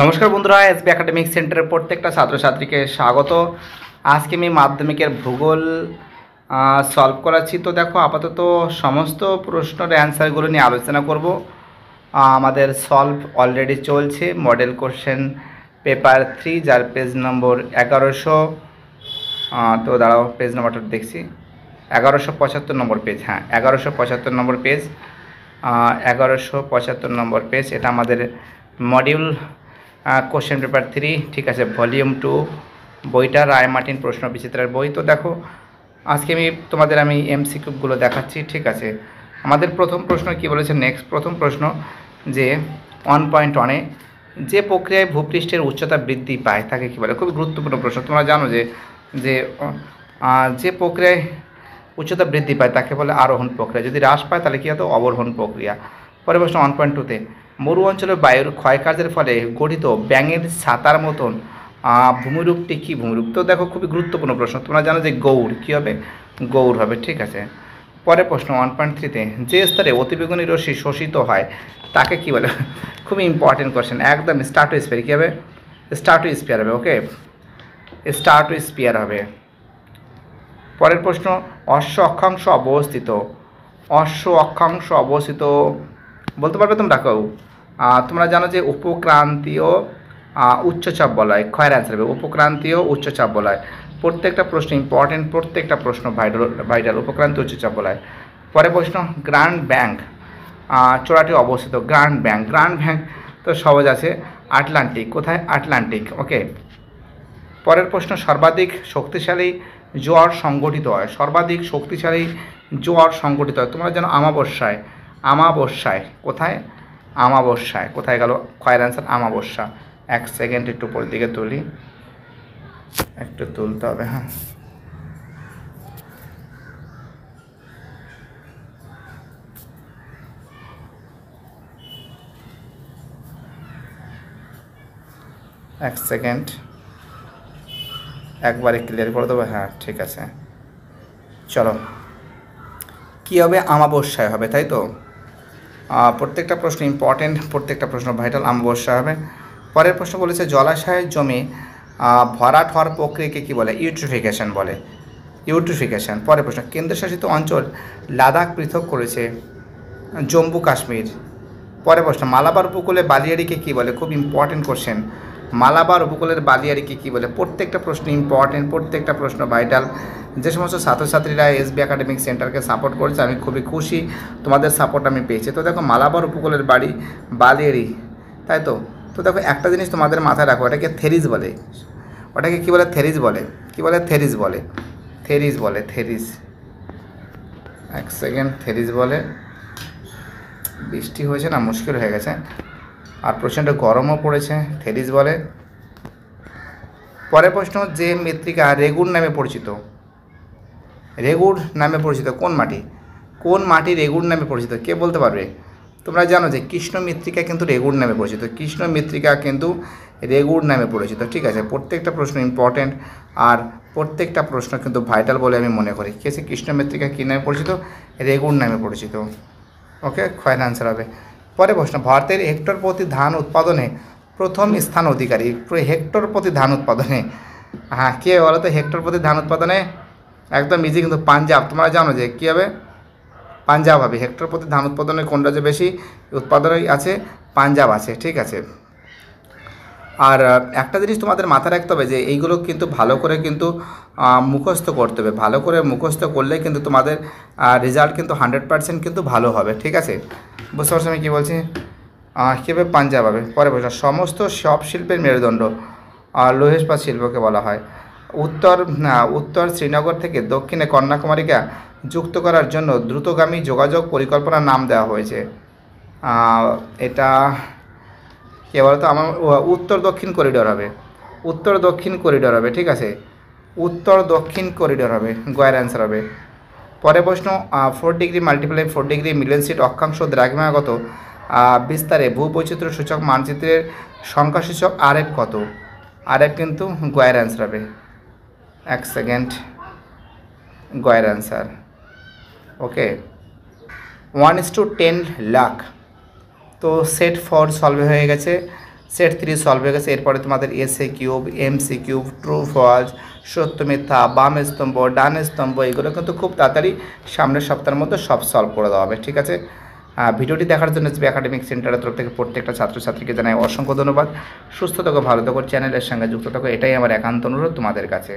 নমস্কার বন্ধুরা SB academic সেন্টারের প্রত্যেকটা ছাত্রছাত্রীকে স্বাগত আজকে আমি মাধ্যমিকের ভূগোল সলভ করাচ্ছি তো দেখো আপাতত সমস্ত প্রশ্নের অ্যান্সারগুলো নিয়ে আলোচনা করব আমাদের সলভ অলরেডি চলছে মডেল কোশ্চেন পেপার থ্রি যার পেজ নম্বর এগারোশো তো দাঁড়াও পেজ নম্বরটা দেখছি এগারোশো পঁচাত্তর নম্বর পেজ হ্যাঁ এগারোশো পঁচাত্তর নম্বর পেজ এগারোশো পঁচাত্তর নম্বর পেজ এটা আমাদের মডিউল কোশ্চেন পেপার থ্রি ঠিক আছে ভলিউম টু বইটা রায় মার্টিন প্রশ্ন বিচিত্রার বই তো দেখো আজকে আমি তোমাদের আমি এমসিকিউগুলো দেখাচ্ছি ঠিক আছে আমাদের প্রথম প্রশ্ন কি বলেছে নেক্সট প্রথম প্রশ্ন যে ওয়ান পয়েন্ট ওয়ানে যে প্রক্রিয়ায় ভূপৃষ্ঠের উচ্চতা বৃদ্ধি পায় তাকে কী বলে খুব গুরুত্বপূর্ণ প্রশ্ন তোমরা জানো যে যে যে প্রক্রিয়ায় উচ্চতা বৃদ্ধি পায় তাকে বলে আরোহণ প্রক্রিয়া যদি হ্রাস পায় তাহলে কী হতো অবরোহণ প্রক্রিয়া পরে প্রশ্ন ওয়ান পয়েন্ট টুতে মরু অঞ্চলের বায়ুর ক্ষয়কার্যের ফলে গঠিত ব্যাঙের ছাতার মতন ভূমিরূপটি কী ভূমিরূপ তো দেখো খুবই গুরুত্বপূর্ণ প্রশ্ন তোমরা জানো যে গৌড় কী হবে গৌড় হবে ঠিক আছে পরে প্রশ্ন ওয়ান পয়েন্ট থ্রিতে যে স্তরে অতিবেগুনি রশ্মি শোষিত হয় তাকে কি বলে খুব ইম্পর্টেন্ট কোয়েশ্চেন একদম স্টার্টো স্পেয়ার কী হবে স্টার্টো স্পিয়ার হবে ওকে স্টার্টো স্পিয়ার হবে পরের প্রশ্ন অশ্ব অক্ষাংশ অবস্থিত অশ্ব অক্ষাংশ অবস্থিত বলতে পারবে তোমরা কেউ তোমরা জানো যে উপক্রান্তীয় উচ্চচাপ হয় খয়ের অ্যান্সার হবে উপক্রান্তীয় উচ্চচাপ বলায় প্রত্যেকটা প্রশ্ন ইম্পর্টেন্ট প্রত্যেকটা প্রশ্ন ভাইডাল ভাইডাল উপক্রান্তীয় উচ্চচাপ বলায় পরে প্রশ্ন গ্র্যান্ড ব্যাঙ্ক চোরাটি অবস্থিত গ্র্যান্ড ব্যাংক গ্র্যান্ড ব্যাংক তো সহজ আছে আটলান্টিক কোথায় আটলান্টিক ওকে পরের প্রশ্ন সর্বাধিক শক্তিশালী জোয়ার সংগঠিত হয় সর্বাধিক শক্তিশালী জোয়ার সংগঠিত হয় তোমরা যেন আমাবস্যায় আমাবস্যায় কোথায় আমাবস্যায় কোথায় গেল খয়ের অ্যান্সার আমাবস্যা এক সেকেন্ড একটু পরের দিকে তুলি একটু তুলতে হবে হ্যাঁ এক সেকেন্ড একবারে ক্লিয়ার করে দেবো হ্যাঁ ঠিক আছে চলো কী হবে আমাবস্যায় হবে তাই তো প্রত্যেকটা প্রশ্ন ইম্পর্ট্যান্ট প্রত্যেকটা প্রশ্ন ভাইটাল আমবস্যা হবে পরের প্রশ্ন বলেছে জলাশয়ের জমি ভরাট হওয়ার প্রক্রিয়াকে কী বলে ইউট্রিফিকেশন বলে ইউট্রিফিকেশন পরের প্রশ্ন কেন্দ্রশাসিত অঞ্চল লাদাখ পৃথক করেছে জম্মু কাশ্মীর পরের প্রশ্ন মালাবার উপকূলে বালিয়ারিকে কী বলে খুব ইম্পর্ট্যান্ট কোশ্চেন মালাবার উপকূলের বালিয়ারিকে কী বলে প্রত্যেকটা প্রশ্ন ইম্পর্টেন্ট প্রত্যেকটা প্রশ্ন ভাইটাল যে সমস্ত ছাত্রছাত্রীরা এসবি একাডেমিক সেন্টারকে সাপোর্ট করছে আমি খুবই খুশি তোমাদের সাপোর্ট আমি পেয়েছি তো দেখো মালাবার উপকূলের বাড়ি বালিয়ারি তাই তো তো দেখো একটা জিনিস তোমাদের মাথায় রাখো ওটাকে থেরিস বলে ওটাকে কী বলে থেরিস বলে কী বলে থেরিস বলে থেরিস বলে থেরিস এক সেকেন্ড থেরিস বলে বৃষ্টি হয়েছে না মুশকিল হয়ে গেছে আর প্রচণ্ড গরমও পড়েছে থেরিস বলে পরের প্রশ্ন যে মৃত্তিকা রেগুর নামে পরিচিত রেগুর নামে পরিচিত কোন মাটি কোন মাটি রেগুর নামে পরিচিত কে বলতে পারবে তোমরা জানো যে কৃষ্ণ মৃত্তিকা কিন্তু রেগুর নামে পরিচিত কৃষ্ণ মৃত্তিকা কিন্তু রেগুর নামে পরিচিত ঠিক আছে প্রত্যেকটা প্রশ্ন ইম্পর্ট্যান্ট আর প্রত্যেকটা প্রশ্ন কিন্তু ভাইটাল বলে আমি মনে করি কে কৃষ্ণ মৃত্তিকা কী নামে পরিচিত রেগুর নামে পরিচিত ওকে খয়ের আনসার হবে পরে প্রশ্ন ভারতের হেক্টর প্রতি ধান উৎপাদনে প্রথম স্থান অধিকারী হেক্টর প্রতি ধান উৎপাদনে হ্যাঁ কে বলো তো হেক্টর প্রতি ধান উৎপাদনে একদম ইজি কিন্তু পাঞ্জাব তোমরা জানো যে কী হবে পাঞ্জাব হবে হেক্টর প্রতি ধান উৎপাদনে কোন রাজ্যে বেশি উৎপাদনে আছে পাঞ্জাব আছে ঠিক আছে আর একটা জিনিস তোমাদের মাথায় রাখতে হবে যে এইগুলো কিন্তু ভালো করে কিন্তু মুখস্থ করতে হবে ভালো করে মুখস্থ করলে কিন্তু তোমাদের রেজাল্ট কিন্তু হান্ড্রেড পার্সেন্ট কিন্তু ভালো হবে ঠিক আছে বুঝতে পারছি আমি কী বলছি কীভাবে পাঞ্জাব হবে পরে বলছি সমস্ত সব শিল্পের মেরুদণ্ড লোহেশপাত শিল্পকে বলা হয় উত্তর উত্তর শ্রীনগর থেকে দক্ষিণে কন্যাকুমারীকে যুক্ত করার জন্য দ্রুতগামী যোগাযোগ পরিকল্পনার নাম দেওয়া হয়েছে এটা কে বলতো আমার উত্তর দক্ষিণ করিডোর হবে উত্তর দক্ষিণ করিডোর হবে ঠিক আছে উত্তর দক্ষিণ করিডোর হবে গয়ের অ্যান্সার হবে পরে প্রশ্ন four degree multiply four degree মিলেন সিট অক্ষাংশ দ্রাঘিমাগত বিস্তারে ভূবৈচিত্র্য সূচক মানচিত্রের সংখ্যা সূচক আর এফ কত আর এফ কিন্তু গয়ের অ্যান্সার হবে এক সেকেন্ড গয়ের answer okay one is to ten lakh তো সেট ফর সলভ হয়ে গেছে সেট থ্রি সলভ হয়ে গেছে এরপরে তোমাদের SAQ MCQ true false সত্য মিথ্যা বাম স্তম্ভ ডান স্তম্ভ এগুলো কিন্তু খুব তাড়াতাড়ি সামনের সপ্তাহের মধ্যে সব সলভ করে দেওয়া হবে ঠিক আছে ভিডিওটি দেখার জন্য এসবি একাডেমিক সেন্টারের তরফ থেকে প্রত্যেকটা ছাত্রছাত্রীকে জানাই অসংখ্য ধন্যবাদ সুস্থ থাকো ভালো থাকো চ্যানেলের সঙ্গে যুক্ত থাকো এটাই আমার একান্ত অনুরোধ তোমাদের কাছে